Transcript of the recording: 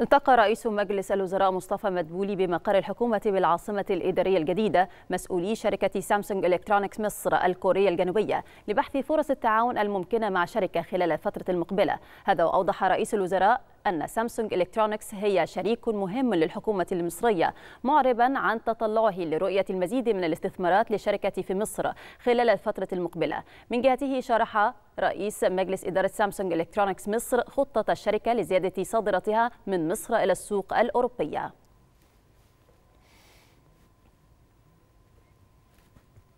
التقى رئيس مجلس الوزراء مصطفى مدبولي بمقر الحكومة بالعاصمة الإدارية الجديدة مسؤولي شركة سامسونج إلكترونيكس مصر الكورية الجنوبية لبحث فرص التعاون الممكنة مع شركة خلال الفترة المقبلة هذا وأوضح رئيس الوزراء أن سامسونج إلكترونيكس هي شريك مهم للحكومة المصرية معربا عن تطلعه لرؤية المزيد من الاستثمارات للشركة في مصر خلال الفترة المقبلة من جهته شرح رئيس مجلس إدارة سامسونج إلكترونيكس مصر خطة الشركة لزيادة صادراتها من مصر إلى السوق الأوروبية